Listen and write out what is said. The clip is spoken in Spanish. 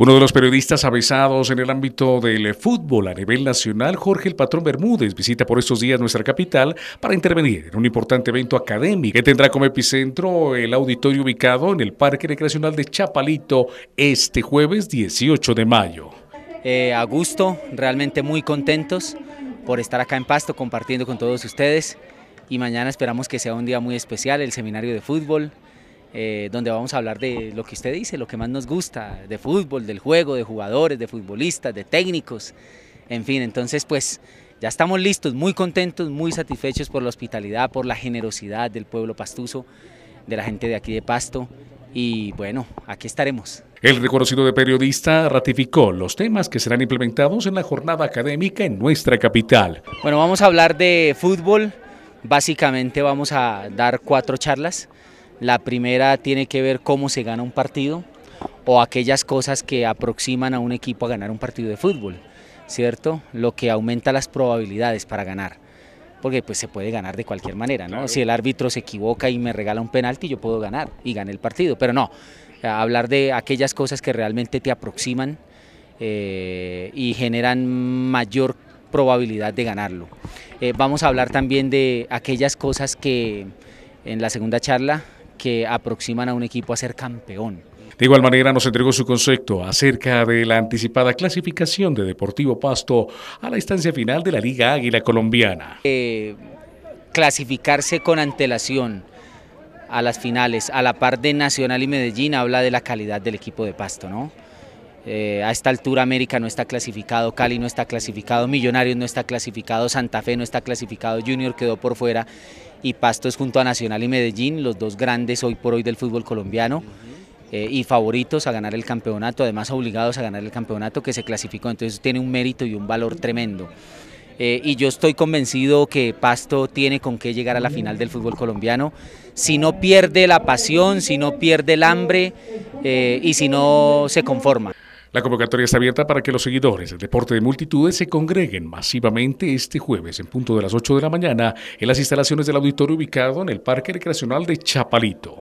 Uno de los periodistas avesados en el ámbito del fútbol a nivel nacional, Jorge El Patrón Bermúdez, visita por estos días nuestra capital para intervenir en un importante evento académico que tendrá como epicentro el auditorio ubicado en el Parque Recreacional de Chapalito este jueves 18 de mayo. Eh, a gusto, realmente muy contentos por estar acá en Pasto compartiendo con todos ustedes y mañana esperamos que sea un día muy especial, el seminario de fútbol, eh, donde vamos a hablar de lo que usted dice, lo que más nos gusta, de fútbol, del juego, de jugadores, de futbolistas, de técnicos, en fin, entonces pues ya estamos listos, muy contentos, muy satisfechos por la hospitalidad, por la generosidad del pueblo pastuso, de la gente de aquí de Pasto y bueno, aquí estaremos. El reconocido periodista ratificó los temas que serán implementados en la jornada académica en nuestra capital. Bueno, vamos a hablar de fútbol, básicamente vamos a dar cuatro charlas. La primera tiene que ver cómo se gana un partido o aquellas cosas que aproximan a un equipo a ganar un partido de fútbol, ¿cierto? Lo que aumenta las probabilidades para ganar porque pues se puede ganar de cualquier manera, ¿no? Si el árbitro se equivoca y me regala un penalti, yo puedo ganar y gané el partido, pero no, hablar de aquellas cosas que realmente te aproximan eh, y generan mayor probabilidad de ganarlo. Eh, vamos a hablar también de aquellas cosas que en la segunda charla que aproximan a un equipo a ser campeón. De igual manera nos entregó su concepto acerca de la anticipada clasificación de Deportivo Pasto a la instancia final de la Liga Águila Colombiana. Eh, clasificarse con antelación a las finales, a la par de Nacional y Medellín, habla de la calidad del equipo de Pasto, ¿no? Eh, a esta altura América no está clasificado, Cali no está clasificado, Millonarios no está clasificado, Santa Fe no está clasificado, Junior quedó por fuera y Pasto es junto a Nacional y Medellín, los dos grandes hoy por hoy del fútbol colombiano. Eh, y favoritos a ganar el campeonato, además obligados a ganar el campeonato que se clasificó, entonces tiene un mérito y un valor tremendo. Eh, y yo estoy convencido que Pasto tiene con qué llegar a la final del fútbol colombiano. Si no pierde la pasión, si no pierde el hambre y si no se conforma. La convocatoria está abierta para que los seguidores del deporte de multitudes se congreguen masivamente este jueves en punto de las 8 de la mañana en las instalaciones del auditorio ubicado en el Parque Recreacional de Chapalito.